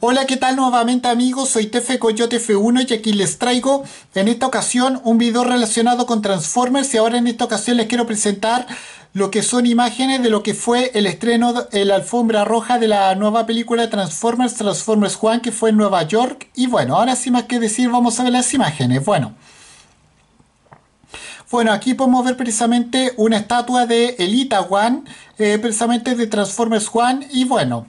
Hola, ¿qué tal nuevamente amigos? Soy Tefe Coyote F1 y aquí les traigo en esta ocasión un video relacionado con Transformers y ahora en esta ocasión les quiero presentar lo que son imágenes de lo que fue el estreno de la alfombra roja de la nueva película Transformers, Transformers Juan que fue en Nueva York. Y bueno, ahora sin más que decir, vamos a ver las imágenes. Bueno. Bueno, aquí podemos ver precisamente una estatua de Elita Juan eh, precisamente de Transformers Juan Y bueno,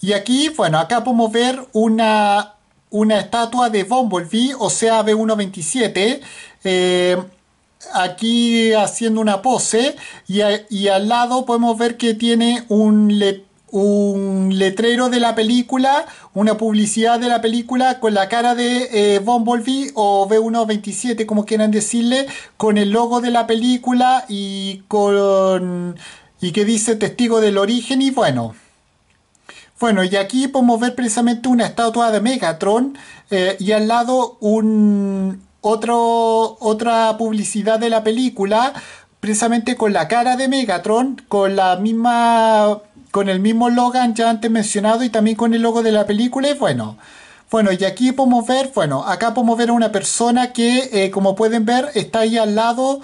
y aquí, bueno, acá podemos ver una, una estatua de Bumblebee, o sea, B127. Eh, aquí haciendo una pose y, al lado podemos ver que tiene un, un, letrero de la película, una publicidad de la película con la cara de eh, Bumblebee o B127 como quieran decirle, con el logo de la película y con y que dice testigo del origen y bueno, bueno, y aquí podemos ver precisamente una estatua de Megatron eh, y al lado un, otra publicidad de la película, precisamente con la cara de Megatron, con la misma con el mismo Logan ya antes mencionado y también con el logo de la película. Y bueno, bueno, y aquí podemos ver, bueno, acá podemos ver a una persona que, eh, como pueden ver, está ahí al lado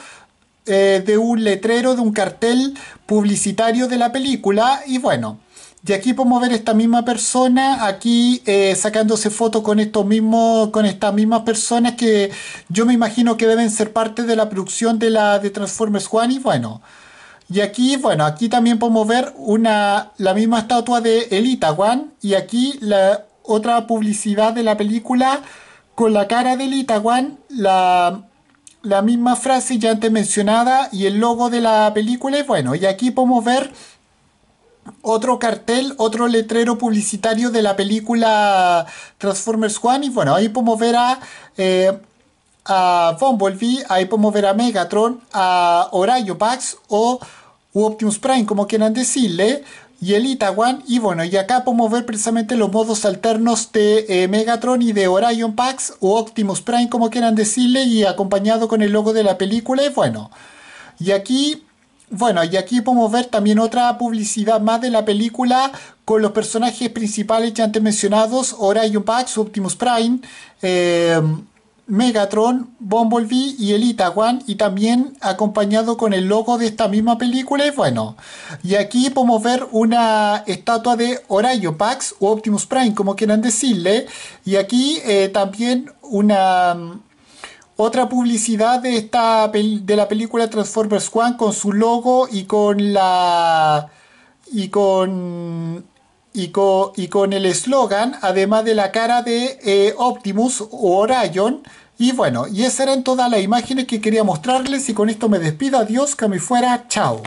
eh, de un letrero, de un cartel publicitario de la película. Y bueno, y aquí podemos ver esta misma persona aquí eh, sacándose fotos con estos mismos, con estas mismas personas que yo me imagino que deben ser parte de la producción de la de Transformers Juan y bueno. Y aquí, bueno, aquí también podemos ver una, la misma estatua de Elita Juan y aquí la otra publicidad de la película con la cara de Elita Juan la, la misma frase ya antes mencionada y el logo de la película y bueno, y aquí podemos ver otro cartel, otro letrero publicitario de la película Transformers Juan Y bueno, ahí podemos ver a, eh, a Bumblebee, ahí podemos ver a Megatron, a Orion Pax o Optimus Prime, como quieran decirle. Y el Itawan, y bueno, y acá podemos ver precisamente los modos alternos de eh, Megatron y de Orion Pax o Optimus Prime, como quieran decirle, y acompañado con el logo de la película. Y bueno, y aquí bueno, y aquí podemos ver también otra publicidad más de la película con los personajes principales ya antes mencionados, Orion Pax, Optimus Prime, em, Megatron, Bumblebee y Elita One y también acompañado con el logo de esta misma película y bueno, y aquí podemos ver una estatua de Orion Pax o Optimus Prime, como quieran decirle, y aquí eh, también una otra publicidad de, esta, de la película Transformers 1 con su logo y con la. y con. y con, el eslogan, además de la cara de eh, Optimus o Orion. Y bueno, y esas eran todas las imágenes que quería mostrarles. Y con esto me despido. Adiós, que me fuera. Chao.